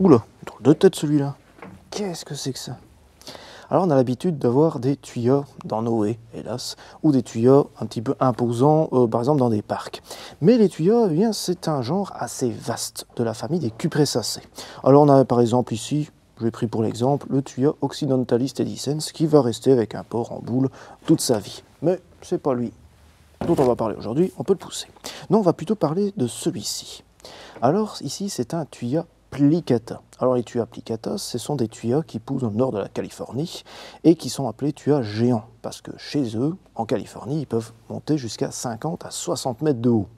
Oula, drôle de tête celui-là. Qu'est-ce que c'est que ça Alors on a l'habitude d'avoir des tuyaux dans nos haies, hélas, ou des tuyaux un petit peu imposants, euh, par exemple dans des parcs. Mais les tuyaux, eh c'est un genre assez vaste de la famille des cupressacées. Alors on a par exemple ici, j'ai pris pour l'exemple, le tuyau Occidentalis edicens qui va rester avec un porc en boule toute sa vie. Mais c'est pas lui dont on va parler aujourd'hui, on peut le pousser. Non, on va plutôt parler de celui-ci. Alors ici, c'est un tuyau alors les tuyas plicata, ce sont des tuyas qui poussent au nord de la Californie et qui sont appelés tuyas géants, parce que chez eux, en Californie, ils peuvent monter jusqu'à 50 à 60 mètres de haut.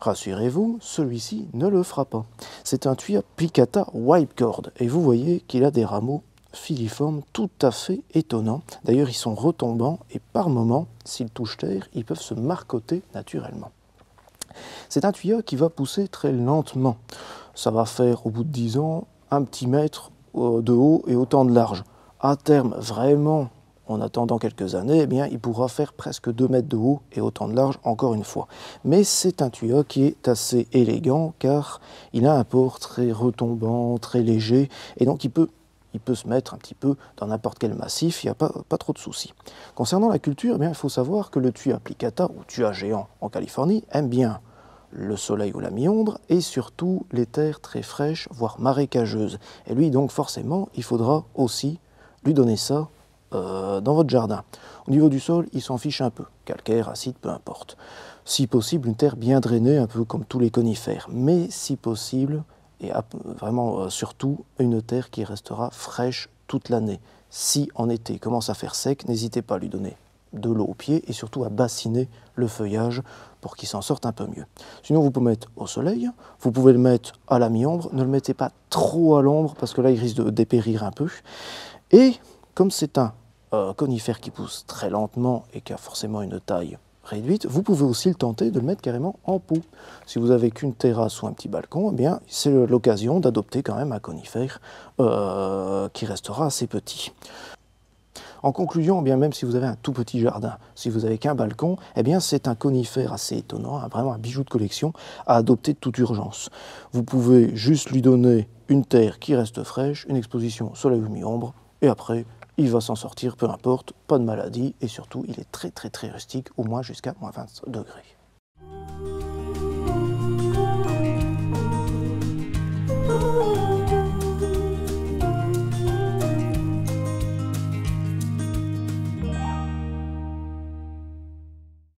Rassurez-vous, celui-ci ne le fera pas. C'est un tuyau Plicata Wipecord et vous voyez qu'il a des rameaux filiformes tout à fait étonnants. D'ailleurs, ils sont retombants et par moments, s'ils touchent terre, ils peuvent se marcoter naturellement. C'est un tuyau qui va pousser très lentement ça va faire au bout de 10 ans un petit mètre euh, de haut et autant de large. À terme, vraiment, en attendant quelques années, eh bien, il pourra faire presque 2 mètres de haut et autant de large, encore une fois. Mais c'est un tuyau qui est assez élégant car il a un port très retombant, très léger, et donc il peut, il peut se mettre un petit peu dans n'importe quel massif, il n'y a pas, trop de soucis. Concernant la culture, eh bien, il faut savoir que le tuyau applicata, ou tuyau géant en Californie, aime bien le soleil ou la mi et surtout les terres très fraîches, voire marécageuses. Et lui, donc forcément, il faudra aussi lui donner ça euh, dans votre jardin. Au niveau du sol, il s'en fiche un peu, calcaire, acide, peu importe. Si possible, une terre bien drainée, un peu comme tous les conifères, mais si possible, et vraiment euh, surtout, une terre qui restera fraîche toute l'année. Si en été commence à faire sec, n'hésitez pas à lui donner de l'eau au pied et surtout à bassiner le feuillage pour qu'il s'en sorte un peu mieux. Sinon, vous pouvez mettre au soleil, vous pouvez le mettre à la mi-ombre, ne le mettez pas trop à l'ombre parce que là, il risque de dépérir un peu. Et comme c'est un euh, conifère qui pousse très lentement et qui a forcément une taille réduite, vous pouvez aussi le tenter de le mettre carrément en pot. Si vous n'avez qu'une terrasse ou un petit balcon, eh bien c'est l'occasion d'adopter quand même un conifère euh, qui restera assez petit. En conclusion, eh bien même si vous avez un tout petit jardin, si vous n'avez qu'un balcon, eh bien c'est un conifère assez étonnant, hein, vraiment un bijou de collection à adopter de toute urgence. Vous pouvez juste lui donner une terre qui reste fraîche, une exposition soleil ou mi-ombre, et après il va s'en sortir, peu importe, pas de maladie, et surtout il est très très très rustique, au moins jusqu'à moins 20 degrés.